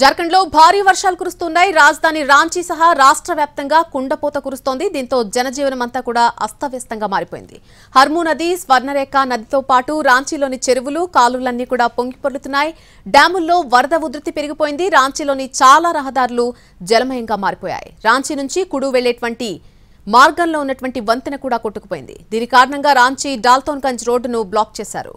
జార్ఖండ్ లో భారీ వర్షాలు కురుస్తున్నాయి రాజధాని రాంచీ సహా రాష్ట్ర వ్యాప్తంగా కుండపోత కురుస్తోంది దీంతో జనజీవనం అంతా కూడా అస్తవ్యస్తంగా మారిపోయింది హర్మూ నది స్వర్ణరేఖ నదితో పాటు రాంచీలోని చెరువులు కాలువలన్నీ కూడా పొంగిపొర్లుతున్నాయి డ్యాముల్లో వరద ఉధృతి పెరిగిపోయింది రాంచీలోని చాలా రహదారులు జలమయంగా మారిపోయాయి రాంచీ నుంచి కుడు వెళ్లేటువంటి మార్గంలో ఉన్నటువంటి వంతెన కూడా కొట్టుకుపోయింది దీని కారణంగా రాంచీ డాల్తోన్గంజ్ రోడ్డును బ్లాక్ చేశారు